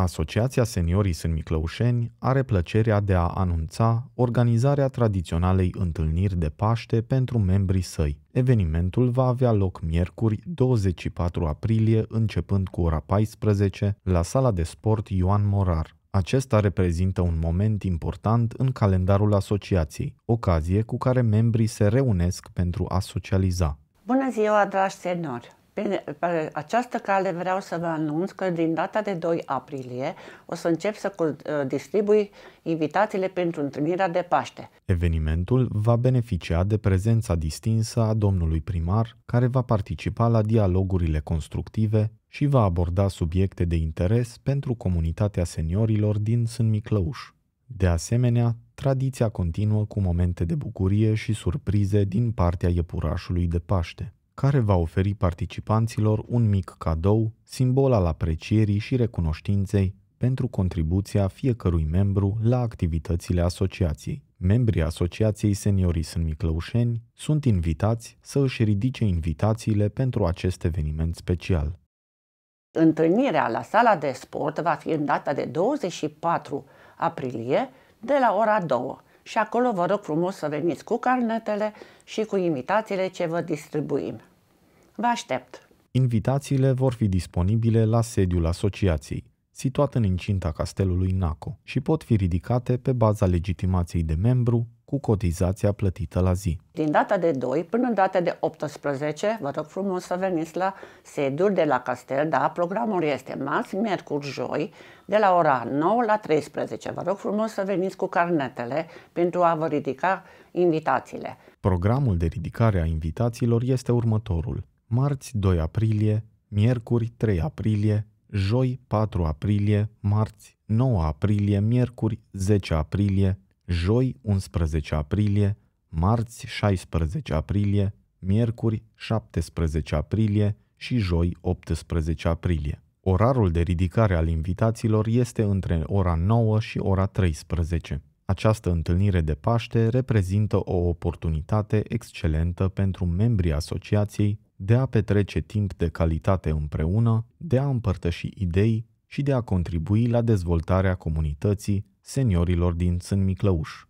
Asociația Seniorii Sânt Miclăușeni are plăcerea de a anunța organizarea tradiționalei întâlniri de Paște pentru membrii săi. Evenimentul va avea loc miercuri 24 aprilie începând cu ora 14 la sala de sport Ioan Morar. Acesta reprezintă un moment important în calendarul asociației, ocazie cu care membrii se reunesc pentru a socializa. Bună ziua, dragi senori! Pe, pe această cale vreau să vă anunț că din data de 2 aprilie o să încep să uh, distribui invitațiile pentru întâlnirea de Paște. Evenimentul va beneficia de prezența distinsă a domnului primar, care va participa la dialogurile constructive și va aborda subiecte de interes pentru comunitatea seniorilor din Sân Miclăuș. De asemenea, tradiția continuă cu momente de bucurie și surprize din partea iepurașului de Paște care va oferi participanților un mic cadou, simbol al aprecierii și recunoștinței pentru contribuția fiecărui membru la activitățile asociației. Membrii Asociației Seniorii Sunt Miclăușeni sunt invitați să își ridice invitațiile pentru acest eveniment special. Întâlnirea la sala de sport va fi în data de 24 aprilie de la ora 2 și acolo vă rog frumos să veniți cu carnetele și cu invitațiile ce vă distribuim. Vă aștept! Invitațiile vor fi disponibile la sediul asociației, situat în incinta castelului Naco, și pot fi ridicate pe baza legitimației de membru cu cotizația plătită la zi. Din data de 2 până în data de 18, vă rog frumos să veniți la sediul de la Castel, da, programul este marți, miercuri, joi, de la ora 9 la 13. Vă rog frumos să veniți cu carnetele pentru a vă ridica invitațiile. Programul de ridicare a invitațiilor este următorul marți 2 aprilie, miercuri 3 aprilie, joi 4 aprilie, marți 9 aprilie, miercuri 10 aprilie, joi 11 aprilie, marți 16 aprilie, miercuri 17 aprilie și joi 18 aprilie. Orarul de ridicare al invitațiilor este între ora 9 și ora 13. Această întâlnire de Paște reprezintă o oportunitate excelentă pentru membrii asociației de a petrece timp de calitate împreună, de a împărtăși idei și de a contribui la dezvoltarea comunității seniorilor din Sân Miclăuș.